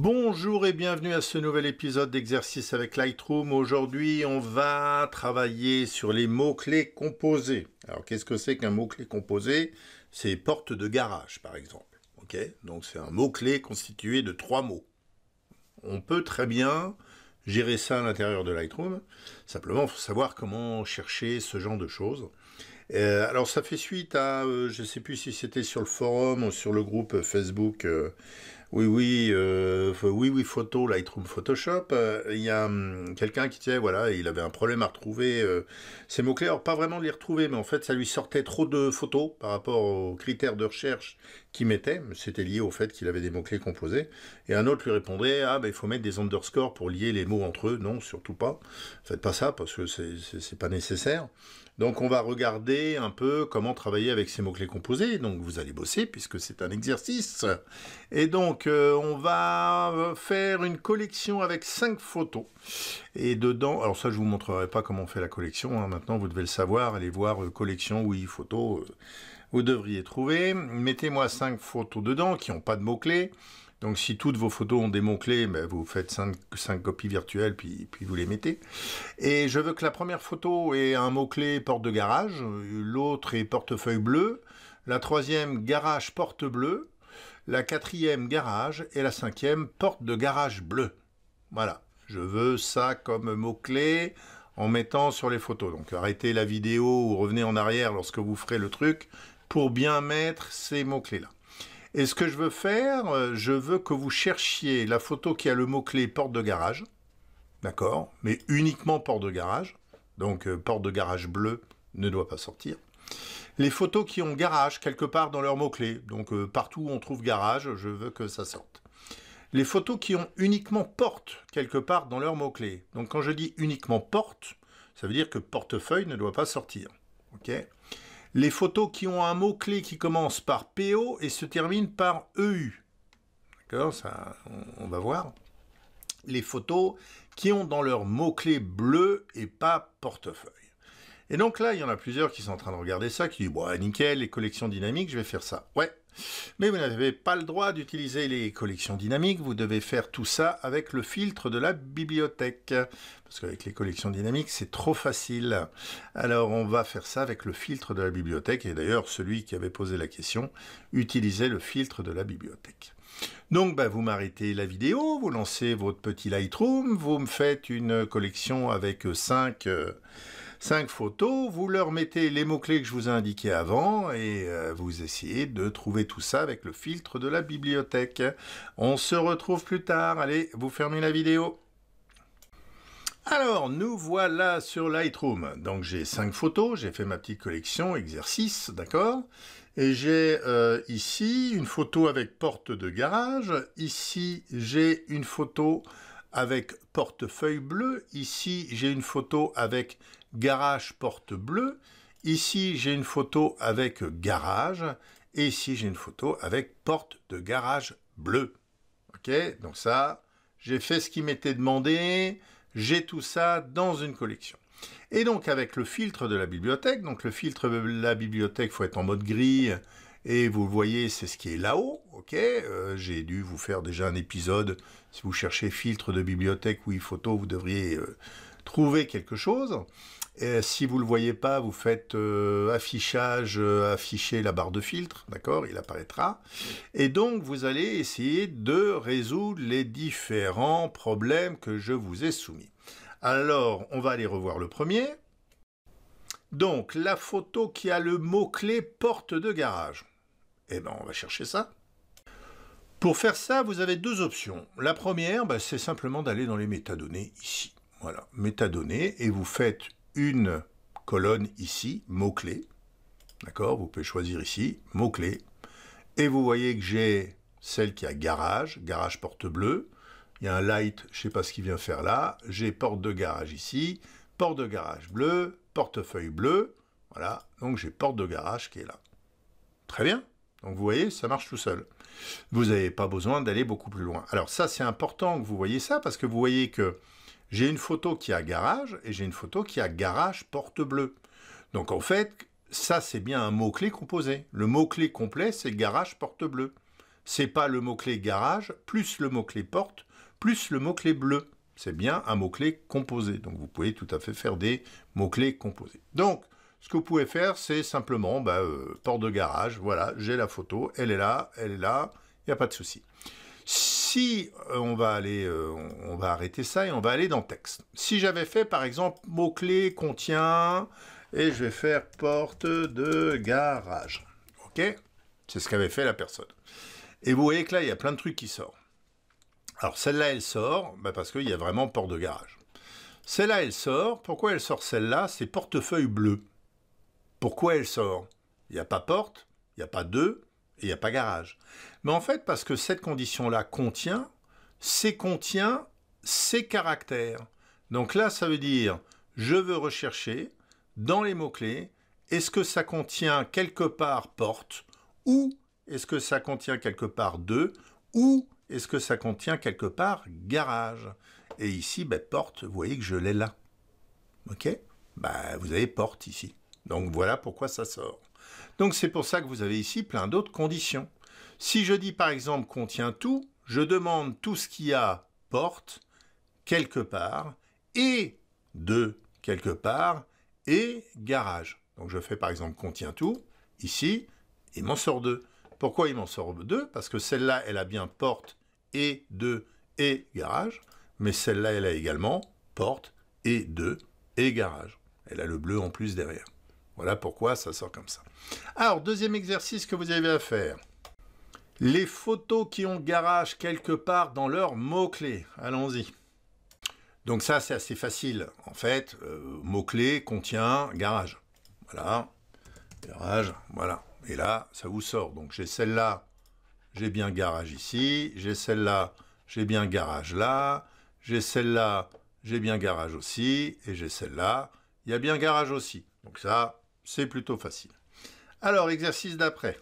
Bonjour et bienvenue à ce nouvel épisode d'exercice avec Lightroom. Aujourd'hui, on va travailler sur les mots-clés composés. Alors, qu'est-ce que c'est qu'un mot-clé composé C'est porte de garage, par exemple. Ok Donc, c'est un mot-clé constitué de trois mots. On peut très bien gérer ça à l'intérieur de Lightroom. Simplement, il faut savoir comment chercher ce genre de choses. Euh, alors, ça fait suite à, euh, je ne sais plus si c'était sur le forum ou sur le groupe Facebook. Euh, oui, oui, euh, oui, oui, photo, Lightroom, Photoshop. Euh, il y a hum, quelqu'un qui disait, voilà, il avait un problème à retrouver euh, ces mots-clés. Alors, pas vraiment de les retrouver, mais en fait, ça lui sortait trop de photos par rapport aux critères de recherche qui mettait, c'était lié au fait qu'il avait des mots-clés composés, et un autre lui répondrait Ah, ben il faut mettre des underscores pour lier les mots entre eux. Non, surtout pas. Faites pas ça parce que c'est pas nécessaire. Donc on va regarder un peu comment travailler avec ces mots-clés composés. Donc vous allez bosser puisque c'est un exercice. Et donc euh, on va faire une collection avec cinq photos. Et dedans, alors ça je vous montrerai pas comment on fait la collection. Hein. Maintenant vous devez le savoir, allez voir euh, collection, oui, photos euh, vous devriez trouver. Mettez-moi cinq photos dedans qui n'ont pas de mots-clés. Donc si toutes vos photos ont des mots-clés, ben, vous faites 5, copies virtuelles, puis, puis vous les mettez. Et je veux que la première photo ait un mot-clé porte de garage, l'autre est portefeuille bleu, la troisième garage porte bleue, la quatrième garage et la cinquième porte de garage bleu. Voilà, je veux ça comme mot-clé en mettant sur les photos. Donc arrêtez la vidéo ou revenez en arrière lorsque vous ferez le truc pour bien mettre ces mots-clés-là. Et ce que je veux faire, euh, je veux que vous cherchiez la photo qui a le mot-clé porte de garage, d'accord, mais uniquement porte de garage, donc euh, porte de garage bleu ne doit pas sortir. Les photos qui ont garage quelque part dans leur mot-clé, donc euh, partout où on trouve garage, je veux que ça sorte. Les photos qui ont uniquement porte quelque part dans leur mot-clé. Donc quand je dis uniquement porte, ça veut dire que portefeuille ne doit pas sortir. ok les photos qui ont un mot-clé qui commence par PO et se termine par EU. D'accord Ça, on, on va voir. Les photos qui ont dans leur mot-clé bleu et pas portefeuille. Et donc là, il y en a plusieurs qui sont en train de regarder ça, qui disent Bon, ah, nickel, les collections dynamiques, je vais faire ça ». Ouais, mais vous n'avez pas le droit d'utiliser les collections dynamiques, vous devez faire tout ça avec le filtre de la bibliothèque. Parce qu'avec les collections dynamiques, c'est trop facile. Alors on va faire ça avec le filtre de la bibliothèque, et d'ailleurs celui qui avait posé la question utilisait le filtre de la bibliothèque. Donc bah, vous m'arrêtez la vidéo, vous lancez votre petit Lightroom, vous me faites une collection avec 5 cinq photos, vous leur mettez les mots-clés que je vous ai indiqués avant et euh, vous essayez de trouver tout ça avec le filtre de la bibliothèque. On se retrouve plus tard. Allez, vous fermez la vidéo. Alors, nous voilà sur Lightroom. Donc, j'ai cinq photos, j'ai fait ma petite collection, exercice, d'accord Et j'ai euh, ici une photo avec porte de garage. Ici, j'ai une photo avec portefeuille bleu. Ici, j'ai une photo avec garage porte bleue. Ici, j'ai une photo avec garage. Et ici, j'ai une photo avec porte de garage bleue. OK Donc ça, j'ai fait ce qui m'était demandé. J'ai tout ça dans une collection. Et donc, avec le filtre de la bibliothèque, donc le filtre de la bibliothèque, faut être en mode gris. Et vous voyez, c'est ce qui est là-haut, ok euh, J'ai dû vous faire déjà un épisode. Si vous cherchez filtre de bibliothèque ou photo vous devriez euh, Trouver quelque chose. Et si vous ne le voyez pas, vous faites euh, affichage, euh, afficher la barre de filtre, d'accord Il apparaîtra. Et donc, vous allez essayer de résoudre les différents problèmes que je vous ai soumis. Alors, on va aller revoir le premier. Donc, la photo qui a le mot-clé porte de garage. Eh bien, on va chercher ça. Pour faire ça, vous avez deux options. La première, ben, c'est simplement d'aller dans les métadonnées ici. Voilà, métadonnées, et vous faites une colonne ici, mot-clé. D'accord Vous pouvez choisir ici, mot-clé. Et vous voyez que j'ai celle qui a garage, garage porte bleue. Il y a un light, je ne sais pas ce qu'il vient faire là. J'ai porte de garage ici, porte de garage bleu, portefeuille bleu. Voilà, donc j'ai porte de garage qui est là. Très bien. Donc vous voyez, ça marche tout seul. Vous n'avez pas besoin d'aller beaucoup plus loin. Alors ça, c'est important que vous voyez ça, parce que vous voyez que j'ai une photo qui a garage et j'ai une photo qui a garage porte bleue. Donc en fait, ça c'est bien un mot-clé composé. Le mot-clé complet c'est garage porte bleue. C'est pas le mot-clé garage plus le mot-clé porte plus le mot-clé bleu. C'est bien un mot-clé composé. Donc vous pouvez tout à fait faire des mots-clés composés. Donc ce que vous pouvez faire c'est simplement bah, euh, porte de garage. Voilà, j'ai la photo, elle est là, elle est là, il n'y a pas de souci si euh, on va aller, euh, on va arrêter ça et on va aller dans texte. Si j'avais fait par exemple mot-clé contient et je vais faire porte de garage. Ok C'est ce qu'avait fait la personne. Et vous voyez que là, il y a plein de trucs qui sortent. Alors celle-là, elle sort bah, parce qu'il y a vraiment porte de garage. Celle-là, elle sort. Pourquoi elle sort celle-là C'est portefeuille bleu. Pourquoi elle sort Il n'y a pas porte, il n'y a pas deux, il n'y a pas garage. Mais en fait, parce que cette condition-là contient, c'est contient ces caractères. Donc là, ça veut dire, je veux rechercher dans les mots-clés, est-ce que ça contient quelque part porte, ou est-ce que ça contient quelque part deux, ou est-ce que ça contient quelque part garage Et ici, ben, porte, vous voyez que je l'ai là. OK bah Vous avez porte ici. Donc voilà pourquoi ça sort. Donc c'est pour ça que vous avez ici plein d'autres conditions. Si je dis par exemple contient tout, je demande tout ce qui a porte quelque part et de quelque part et garage. Donc je fais par exemple contient tout ici, il m'en sort deux. Pourquoi il m'en sort deux Parce que celle-là, elle a bien porte et de et garage, mais celle-là, elle a également porte et de et garage. Elle a le bleu en plus derrière. Voilà pourquoi ça sort comme ça. Alors, deuxième exercice que vous avez à faire. Les photos qui ont garage quelque part dans leur mot-clé. Allons-y. Donc ça, c'est assez facile. En fait, euh, mot-clé contient garage. Voilà. Garage, voilà. Et là, ça vous sort. Donc j'ai celle-là, j'ai bien garage ici. J'ai celle-là, j'ai bien garage là. J'ai celle-là, j'ai bien garage aussi. Et j'ai celle-là, il y a bien garage aussi. Donc ça, c'est plutôt facile. Alors, exercice d'après.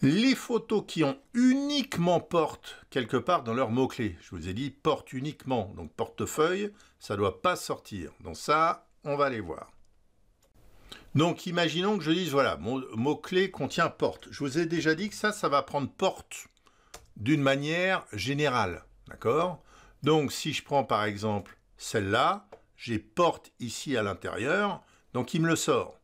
Les photos qui ont uniquement porte quelque part dans leur mot-clé. Je vous ai dit porte uniquement, donc portefeuille, ça ne doit pas sortir. Donc ça, on va les voir. Donc imaginons que je dise, voilà, mon mot-clé contient porte. Je vous ai déjà dit que ça, ça va prendre porte d'une manière générale. D'accord Donc si je prends par exemple celle-là, j'ai porte ici à l'intérieur, donc il me le sort.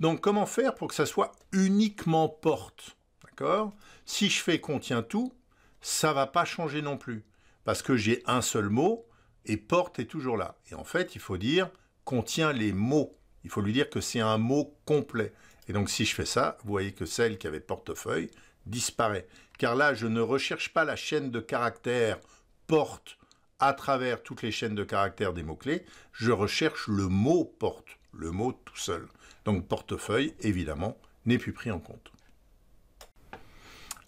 Donc comment faire pour que ça soit uniquement porte D'accord Si je fais contient tout, ça va pas changer non plus. Parce que j'ai un seul mot et porte est toujours là. Et en fait, il faut dire contient les mots. Il faut lui dire que c'est un mot complet. Et donc si je fais ça, vous voyez que celle qui avait portefeuille disparaît. Car là, je ne recherche pas la chaîne de caractères porte à travers toutes les chaînes de caractères des mots-clés. Je recherche le mot porte le mot tout seul. Donc portefeuille, évidemment, n'est plus pris en compte.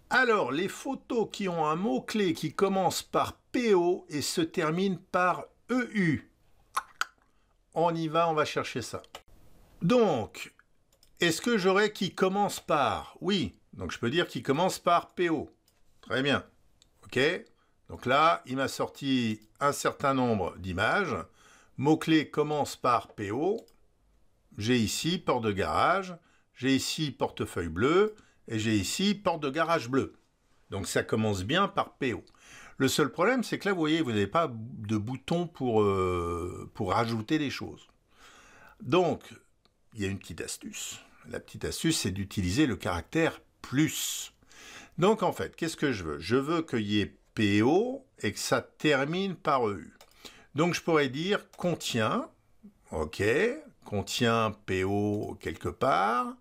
Alors, les photos qui ont un mot-clé qui commence par PO et se termine par EU. On y va, on va chercher ça. Donc, est-ce que j'aurais qui commence par Oui, donc je peux dire qui commence par PO. Très bien. OK Donc là, il m'a sorti un certain nombre d'images. Mot-clé commence par PO. J'ai ici porte de garage, j'ai ici portefeuille bleu, et j'ai ici porte de garage bleu. Donc ça commence bien par PO. Le seul problème, c'est que là, vous voyez, vous n'avez pas de bouton pour, ajouter euh, pour des choses. Donc, il y a une petite astuce. La petite astuce, c'est d'utiliser le caractère plus. Donc, en fait, qu'est-ce que je veux Je veux qu'il y ait PO et que ça termine par EU. Donc, je pourrais dire contient, OK, contient PO quelque part.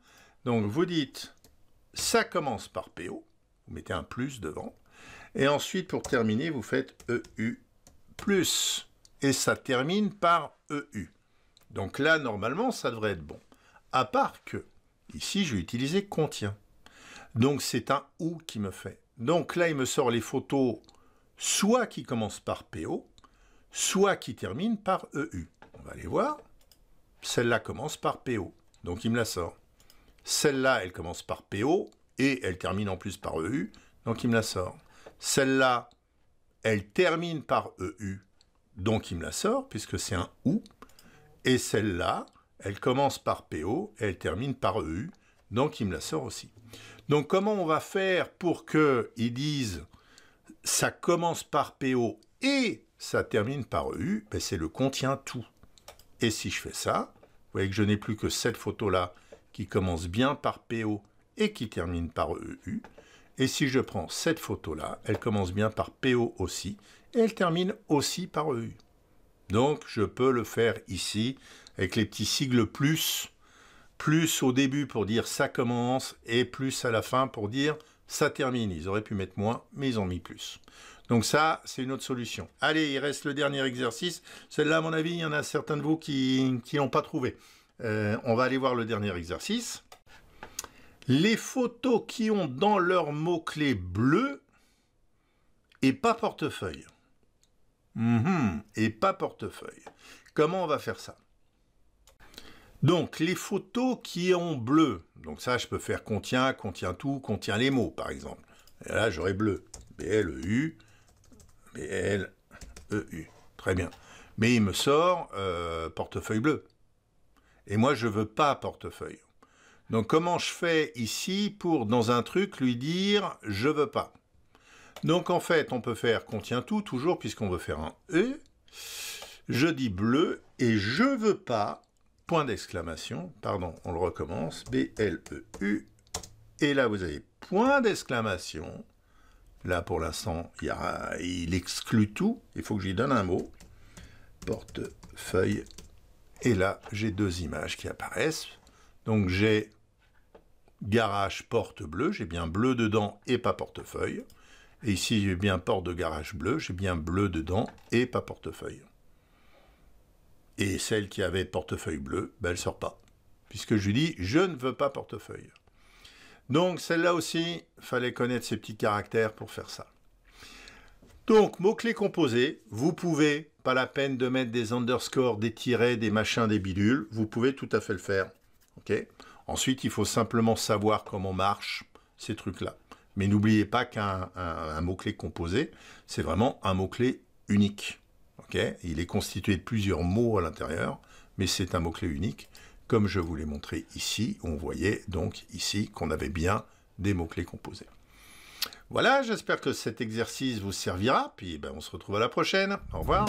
Donc vous dites, ça commence par PO, vous mettez un plus devant, et ensuite pour terminer, vous faites EU plus, et ça termine par EU. Donc là, normalement, ça devrait être bon. À part que, ici, je vais utiliser contient. Donc c'est un OU qui me fait. Donc là, il me sort les photos soit qui commencent par PO, soit qui terminent par EU. On va aller voir. Celle-là commence par PO, donc il me la sort. Celle-là, elle commence par PO, et elle termine en plus par EU, donc il me la sort. Celle-là, elle termine par EU, donc il me la sort, puisque c'est un OU. Et celle-là, elle commence par PO, et elle termine par EU, donc il me la sort aussi. Donc comment on va faire pour qu'ils disent ça commence par PO et ça termine par EU ben C'est le contient tout. Et si je fais ça, vous voyez que je n'ai plus que cette photo-là qui commence bien par PO et qui termine par EU. Et si je prends cette photo-là, elle commence bien par PO aussi et elle termine aussi par EU. Donc je peux le faire ici avec les petits sigles plus, plus au début pour dire ça commence et plus à la fin pour dire ça termine. Ils auraient pu mettre moins, mais ils ont mis plus. Donc ça, c'est une autre solution. Allez, il reste le dernier exercice. Celle-là, à mon avis, il y en a certains de vous qui n'ont l'ont pas trouvé. Euh, on va aller voir le dernier exercice. Les photos qui ont dans leur mot-clé bleu et pas portefeuille. Mhm, et pas portefeuille. Comment on va faire ça donc, les photos qui ont bleu, donc ça, je peux faire contient, contient tout, contient les mots, par exemple. Et là, j'aurai bleu, b l e u B-L-E-U. Très bien. Mais il me sort euh, portefeuille bleu. Et moi, je veux pas portefeuille. Donc comment je fais ici pour, dans un truc, lui dire « je veux pas ». Donc en fait, on peut faire « contient tout » toujours, puisqu'on veut faire un « e ». Je dis « bleu » et « je veux pas », point d'exclamation, pardon, on le recommence, B-L-E-U, et là vous avez point d'exclamation, Là, pour l'instant, il, exclut tout. Il faut que lui donne un mot. Portefeuille. Et là, j'ai deux images qui apparaissent. Donc, j'ai garage porte bleu. J'ai bien bleu dedans et pas portefeuille. Et ici, j'ai bien porte de garage bleu. J'ai bien bleu dedans et pas portefeuille. Et celle qui avait portefeuille bleu, ben, elle ne sort pas. Puisque je lui dis, je ne veux pas portefeuille. Donc celle-là aussi, fallait connaître ces petits caractères pour faire ça. Donc, mots-clés composés, vous pouvez, pas la peine de mettre des underscores, des tirets, des machins, des bidules, vous pouvez tout à fait le faire. Ensuite, il faut simplement savoir comment marche ces trucs-là. Mais n'oubliez pas qu'un mot-clé composé, c'est vraiment un mot-clé unique. il est constitué de plusieurs mots à l'intérieur, mais c'est un mot-clé unique comme je vous l'ai montré ici, on voyait donc ici qu'on avait bien des mots-clés composés. Voilà, j'espère que cet exercice vous servira, puis eh ben, on se retrouve à la prochaine. Au revoir.